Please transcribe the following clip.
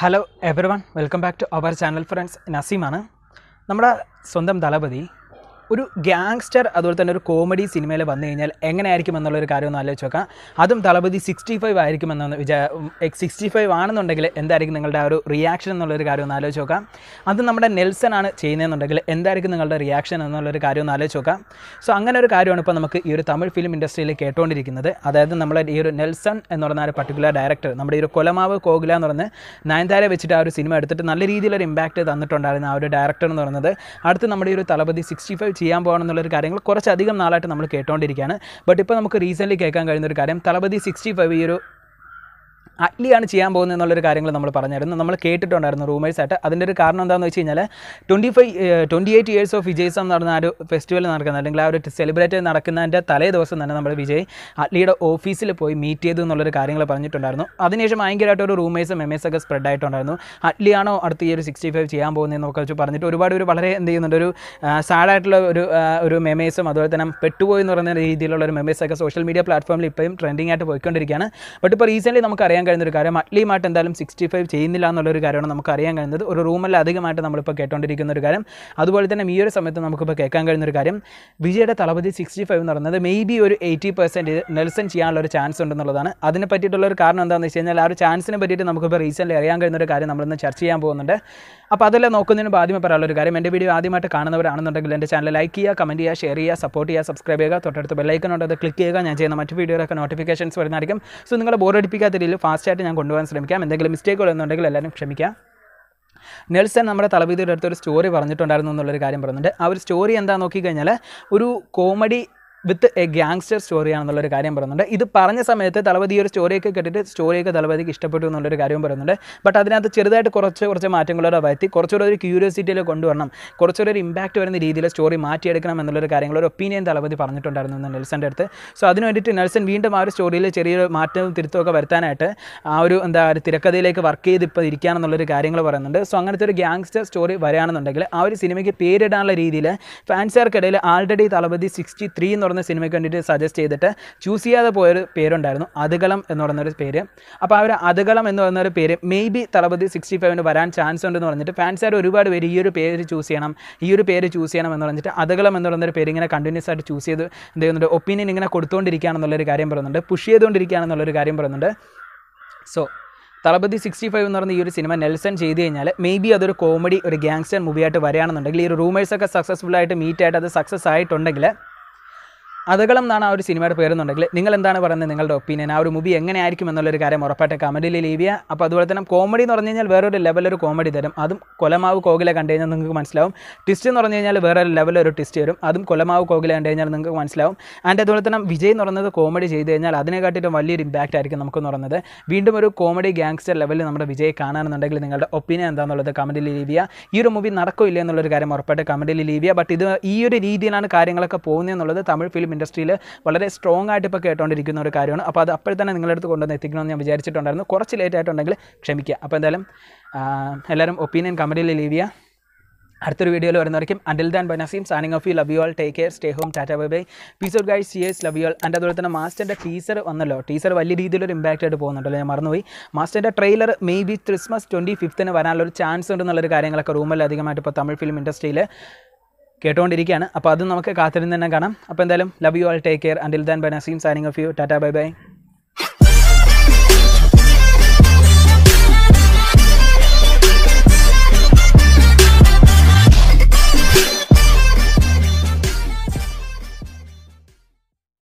hello everyone welcome back to our channel friends നസീമാണ് നമ്മുടെ സ്വന്തം ദളപതി ഒരു ഗ്യാങ്സ്റ്റർ അതുപോലെ തന്നെ ഒരു കോമഡി സിനിമയിൽ വന്നു കഴിഞ്ഞാൽ എങ്ങനെയായിരിക്കും എന്നുള്ളൊരു കാര്യം ഒന്ന് ആലോചിച്ച് നോക്കാം അതും തളപതി സിക്സ്റ്റി ഫൈവ് ആയിരിക്കും എന്നൊന്ന് വിചാ സിക്സ്റ്റി ഫൈവ് ആണെന്നുണ്ടെങ്കിൽ എന്തായിരിക്കും നിങ്ങളുടെ ആ ഒരു റിയാക്ഷൻ എന്നുള്ളൊരു കാര്യം ഒന്ന് ആലോചിച്ച് നോക്കാം അത് നമ്മുടെ നെൽസൺ ആണ് ചെയ്യുന്നതെന്നുണ്ടെങ്കിൽ എന്തായിരിക്കും നിങ്ങളുടെ റിയാക്ഷൻ എന്നുള്ളൊരു കാര്യം ഒന്ന് ആലോചിച്ച് നോക്കാം സോ അങ്ങനെ ഒരു കാര്യമാണ് ഇപ്പോൾ നമുക്ക് ഈ ഒരു തമിഴ് ഫിലിം ഇൻഡസ്ട്രിയിൽ കേട്ടുകൊണ്ടിരിക്കുന്നത് അതായത് നമ്മുടെ ഈ ഒരു നെൽസൺ എന്ന് പറയുന്ന ഒരു പർട്ടിക്കുലർ ഡയറക്ടർ നമ്മുടെ ഈ ഒരു കൊലമാവ് കോഗുല എന്ന് പറഞ്ഞ് നയൻതാര വെച്ചിട്ട് ആ ഒരു സിനിമ എടുത്തിട്ട് നല്ല രീതിയിലൊരു ഇമ്പാക്റ്റ് തന്നിട്ടുണ്ടായിരുന്നു ആ ഒരു ഡയറക്ടർ എന്ന് പറയുന്നത് അടുത്ത് നമ്മുടെ ഈ ഒരു തളപതി സിക്സ്റ്റി ഫൈവ് ചെയ്യാൻ പോകണമെന്നുള്ളൊരു കാര്യങ്ങൾ കുറച്ചധികം നാളായിട്ട് നമ്മൾ കേട്ടുകൊണ്ടിരിക്കുകയാണ് ബട്ട് ഇപ്പോൾ നമുക്ക് റീസെൻ്റ് കേൾക്കാൻ കഴിയുന്ന ഒരു കാര്യം തലപതി സിക്സ്റ്റി ഫൈവ് ഈ ഒരു അറ്റ്ലിയാണ് ചെയ്യാൻ പോകുന്നത് എന്നുള്ളൊരു കാര്യങ്ങൾ നമ്മൾ പറഞ്ഞായിരുന്നു നമ്മൾ കേട്ടിട്ടുണ്ടായിരുന്നു റൂമേഴ്സ് ആയിട്ട് അതിൻ്റെ ഒരു കാരണം എന്താണെന്ന് വെച്ച് കഴിഞ്ഞാൽ twenty five twenty eight years of വിജയ്സം എന്ന് പറഞ്ഞ ആ ഒരു ഫെസ്റ്റിവൽ നടക്കുന്ന അല്ലെങ്കിൽ ആ ഒരു സെലിബ്രേറ്റ് നടക്കുന്നതിൻ്റെ തലേ ദിവസം തന്നെ നമ്മൾ വിജയ് അറ്റ്ലിയുടെ ഓഫീസിൽ പോയി മീറ്റ് ചെയ്തു എന്നുള്ളൊരു കാര്യങ്ങൾ പറഞ്ഞിട്ടുണ്ടായിരുന്നു അതിനുശേഷം ഭയങ്കരമായിട്ട് ഒരു റൂമേഴ്സും എംഎസ് ഒക്കെ സ്പ്രെഡ് ആയിട്ടുണ്ടായിരുന്നു അറ്റ്ലിയാണോ അടുത്ത ഈ ഒരു സിക്സ്റ്റി ഫൈവ് ചെയ്യാൻ എന്നൊക്കെ വെച്ച് പറഞ്ഞിട്ട് ഒരുപാട് ഒരു വളരെ എന്ത് ചെയ്യുന്നുണ്ട് ഒരു സാഡായിട്ടുള്ള ഒരു ഒരു മെമേഴ്സും അതുപോലെ തന്നെ പെട്ടുപോയി എന്ന് പറയുന്ന രീതിയിലുള്ള ഒരു മെമേഴ്സൊക്കെ സോഷ്യൽ മീഡിയ പ്ലാറ്റ്ഫോമിൽ ഇപ്പോഴും ട്രെൻഡിങ് ആയിട്ട് പോയിക്കൊണ്ടിരിക്കുകയാണ് ബട്ട് ഇപ്പോൾ റീസെൻ്റ് നമുക്കറിയാം കഴിയുന്ന ഒരു കാര്യം അറ്റ്ലിയുമായിട്ട് എന്തായാലും സിക്സ്റ്റി ഫൈവ് ചെയ്യുന്നില്ല എന്നുള്ളൊരു കാര്യമാണ് നമുക്ക് അറിയാൻ കഴിയുന്നത് ഒരു റൂമിൽ അധികമായിട്ട് നമ്മളിപ്പോൾ കേട്ടോണ്ടിരിക്കുന്ന ഒരു കാര്യം അതുപോലെ തന്നെ ഈ ഒരു സമയത്ത് നമുക്കിപ്പോൾ കേൾക്കാൻ കഴിയുന്ന ഒരു കാര്യം വിജയുടെ തളപതി സിക്സ്റ്റി ഫൈവ് എന്ന് പറയുന്നത് മേ ബി ഒരു എയ്റ്റി പെർസെൻറ്റ് നെൽസൺ ചെയ്യാനുള്ള ഒരു ചാൻസ് ഉണ്ടെന്നുള്ളതാണ് അതിനെ പറ്റിയിട്ടുള്ള ഒരു കാരണം എന്താണെന്ന് വെച്ച് കഴിഞ്ഞാൽ ആ ഒരു ചാൻസിനെ പറ്റിയിട്ട് നമുക്കിപ്പോൾ റീസെൻ്റ് അറിയാൻ കഴിയുന്ന ഒരു കാര്യം നമ്മളിന്ന് ചർച്ച ചെയ്യാൻ പോകുന്നുണ്ട് അപ്പോൾ അതെല്ലാം നോക്കുന്നതിന് ആദ്യമേ പറയാനുള്ള ഒരു കാര്യം എൻ്റെ വീഡിയോ ആദ്യമായിട്ട് കാണുന്നവരാണെന്നുണ്ടെങ്കിൽ എൻ്റെ ചാനൽ ലൈക്ക് ചെയ്യുക കമൻറ്റ് ചെയ്യുക ഷെയർ ചെയ്യുക സപ്പോർട്ട് ചെയ്യുക സബ്സ്ക്രൈബ് ചെയ്യുക തൊട്ടടുത്ത് ബെല്ലൈക്കനുണ്ട് അത് ക്ലിക്ക് ചെയ്യുക ഞാൻ ചെയ്യുന്ന മറ്റു വീഡിയോയിലൊക്കെ നോട്ടിഫിക്കേഷൻസ് വരുന്നതായിരിക്കും സോ നിങ്ങളെ ബോറടിപ്പിക്കാത്ത രീതിയിൽ ഫാസ്റ്റായിട്ട് ഞാൻ കൊണ്ടുപോകാൻ ശ്രമിക്കാം എന്തെങ്കിലും മിസ്റ്റേക്കുകൾ എന്നുണ്ടെങ്കിൽ എല്ലാവരും ക്ഷമിക്കാം നെൽസൺ നമ്മുടെ തലവീതിയുടെ അടുത്തൊരു സ്റ്റോറി പറഞ്ഞിട്ടുണ്ടായിരുന്നു എന്നുള്ളൊരു കാര്യം പറയുന്നുണ്ട് ആ ഒരു സ്റ്റോറി എന്താ നോക്കിക്കഴിഞ്ഞാൽ ഒരു കോമഡി വിത്ത് എ ഗ്യാങ്സ്റ്റർ ഒരു കാര്യം പറയുന്നുണ്ട് ഇത് പറഞ്ഞ സമയത്ത് തലവതി ഒരു സ്റ്റോറിയൊക്കെ കേട്ടിട്ട് സ്റ്റോറിയൊക്കെ തലവതിക്ക് ഇഷ്ടപ്പെട്ടു എന്നുള്ളൊരു കാര്യം പറയുന്നുണ്ട് ബട്ട് അതിനകത്ത് ചെറുതായിട്ട് കുറച്ച് കുറച്ച് മാറ്റങ്ങളോടെ വരുത്തി കുറച്ചുകൂടെ ഒരു ക്യൂരിയോസിറ്റിയിൽ കൊണ്ടുവരണം കുറച്ചുകൂടെ ഒരു ഇമ്പാക്റ്റ് വരുന്ന രീതിയിൽ സ്റ്റോറി മാറ്റിയെടുക്കണം എന്നുള്ളൊരു കാര്യങ്ങൾ ഒരു ഒപ്പീനിയൻ തലവതി പറഞ്ഞിട്ടുണ്ടായിരുന്നു നെൽസൻ്റെ അടുത്ത് സോ അതിന് വേണ്ടിയിട്ട് നെൽസൺ വീണ്ടും ആ ഒരു സ്റ്റോറിയിൽ ചെറിയൊരു മാറ്റവും തിരുത്തമൊക്കെ വരുത്താനായിട്ട് ആ ഒരു എന്താ ഒരു തിരക്കഥയിലേക്ക് വർക്ക് ചെയ്ത് ഇപ്പോൾ ഇരിക്കുകയാണെന്നുള്ളൊരു കാര്യങ്ങൾ പറയുന്നുണ്ട് സോ അങ്ങനത്തെ ഒരു ഗ്യാങ്സ്റ്റർ സ്റ്റോറി വരാണെന്നുണ്ടെങ്കിൽ ആ ഒരു സിനിമയ്ക്ക് പേരിടാനുള്ള രീതിയിൽ ഫാൻസുകാർക്കിടയിൽ ആൾറെഡി തലവതി സിക്സ്റ്റി ത്രീ എന്ന് പറഞ്ഞ സിനിമയ്ക്ക് വേണ്ടിയിട്ട് സജസ്റ്റ് ചെയ്തിട്ട് ചൂസ് ചെയ്യാതെ പോയൊരു പേരുണ്ടായിരുന്നു അതുകളം എന്ന് പറയുന്നൊരു പേര് അപ്പോൾ അവർ അതുകളം എന്ന് പറയുന്ന ഒരു പേര് മേ ബി തളപതി സിക്സ്റ്റി ഫൈവിന് വരാൻ ചാൻസ് ഉണ്ടെന്ന് പറഞ്ഞിട്ട് ഫാൻസുകാർ ഒരുപാട് പേര് ഈ ഒരു പേര് ചൂസ് ചെയ്യണം ഈ ഒരു പേര് ചൂസ് ചെയ്യണം എന്ന് പറഞ്ഞിട്ട് അതുകളം എന്ന് പറയുന്നൊരു പേര് ഇങ്ങനെ കണ്ടിന്യൂസ് ആയിട്ട് ചൂസ് ചെയ്ത് എന്ത് ചെയ്യുന്നുണ്ട് ഒപ്പീനിയൻ ഇങ്ങനെ കൊടുത്തുകൊണ്ടിരിക്കുകയാണെന്നുള്ളൊരു കാര്യം പറയുന്നുണ്ട് പുഷ് ചെയ്തുകൊണ്ടിരിക്കുകയാണെന്നുള്ളൊരു കാര്യം പറയുന്നുണ്ട് സോ തളപതി സിക്സ്റ്റി ഫൈവ് എന്ന് പറയുന്ന ഈ ഒരു സിനിമ നെൽസൺ ചെയ്ത് കഴിഞ്ഞാൽ മേ ബി അതൊരു കോമഡി ഒരു ഗ്യാങ്സ്റ്റർ മൂവിയായിട്ട് വരികയാണെന്നുണ്ടെങ്കിൽ ഈ ഒരു റൂമേഴ്സൊക്കെ സക്സസ്ഫുൾ ആയിട്ട് മീറ്റ് ആയിട്ട് അത് സക്സസ് ആയിട്ടുണ്ടെങ്കിൽ അതകളം എന്നാണ് ആ ഒരു സിനിമയുടെ പേരെന്നുണ്ടെങ്കിൽ നിങ്ങൾ എന്താണ് പറയുന്നത് നിങ്ങളുടെ ഒപ്പീനിയൻ ആ ഒരു മൂവി എങ്ങനെയായിരിക്കും എന്നുള്ളൊരു കാര്യം ഉറപ്പായിട്ട് കമൻറ്റിൽ ലീവ് ചെയ്യുക അപ്പോൾ അതുപോലെ തന്നെ കോമഡി എന്ന് പറഞ്ഞു കഴിഞ്ഞാൽ വേറൊരു ലെവലൊരു കോമഡി തരും അതും കൊലമാവ് കോകില കണ്ടു കഴിഞ്ഞാൽ നിങ്ങൾക്ക് മനസ്സിലാവും ട്വിസ്റ്റ് എന്ന് പറഞ്ഞു കഴിഞ്ഞാൽ വേറൊരു ലെവലൊരു ട്വിസ്റ്റ് വരും അതും കൊലമാവ് കോകില കണ്ടു കഴിഞ്ഞാൽ നിങ്ങൾക്ക് മനസ്സിലാവും ആൻഡ് അതുപോലെ തന്നെ വിജയ് എന്ന് പറയുന്നത് കോമഡി ചെയ്ത് കഴിഞ്ഞാൽ അതിനെക്കാട്ടിയിട്ടും വലിയൊരു ഇമ്പാക്റ്റ് ആയിരിക്കും നമുക്കെന്ന് പറയുന്നത് വീണ്ടും ഒരു കോമഡി ഗാങ്സ്റ്റർ ലെവലിൽ നമ്മുടെ വിജയ് കാണാനുണ്ടെങ്കിൽ നിങ്ങളുടെ ഒപ്പീനിയൻ എന്താണെന്നുള്ളത് കമൻറ്റിൽ ലീവ് ചെയ്യുക ഈ ഒരു മൂവി നടക്കില്ല എന്നുള്ളൊരു കാര്യം ഉറപ്പായിട്ട് കമൻറ്റിൽ ലീവ് ചെയ്യുക ബട്ട് ഇത് ഈ ഒരു രീതിയിലാണ് കാര്യങ്ങളൊക്കെ പോകുന്നത് എന്നുള്ളത് തമിഴ് ഫിലിം ഇൻഡസ്ട്രിയിൽ വളരെ സ്ട്രോങ് ആയിട്ട് ഇപ്പോൾ കേട്ടുകൊണ്ടിരിക്കുന്ന ഒരു കാര്യമാണ് അപ്പോൾ അത് അപ്പോൾ തന്നെ നിങ്ങളുടെ അടുത്ത് കൊണ്ടുവന്ന് എത്തിക്കണമെന്ന് ഞാൻ വിചാരിച്ചിട്ടുണ്ടായിരുന്നു കുറച്ച് ലേറ്റ് ആയിട്ടുണ്ടെങ്കിൽ ക്ഷമിക്കുക അപ്പോൾ എന്തായാലും എല്ലാവരും ഒപ്പീനിയൻ കമൻറ്റിൽ ലീവ് ചെയ്യുക അടുത്തൊരു വീഡിയോയിൽ വരുന്നവർക്കും അണ്ടിൽ ദാൻ ബനസീം signing off you love you all take care stay home tata bye bye peace out guys cheers love you all എൻ്റെ അതുപോലെ തന്നെ മാസ്റ്ററിൻ്റെ ടീസർ വന്നല്ലോ ടീസർ വലിയ രീതിയിലൊരു ഇമ്പാക്റ്റ് ആയിട്ട് പോകുന്നുണ്ടല്ലോ ഞാൻ മറന്നുപോയി മാസ്റ്ററിൻ്റെ trailer maybe Christmas twenty ഫിഫ്ത്തിന് വരാനുള്ള ഒരു ചാൻസ് ഉണ്ടെന്നുള്ളൊരു കാര്യങ്ങളൊക്കെ റൂമിൽ അധികമായിട്ട് ഇപ്പോൾ തമിഴ് ഫിലിം ഇൻഡസ്ട്രിയിൽ കേട്ടുകൊണ്ടിരിക്കുകയാണ് അപ്പോൾ അതും നമുക്ക് കാത്തിരുന്ന് തന്നെ കാണാം അപ്പോൾ എന്തായാലും love you all take care until then bye Naseem signing off you tata bye by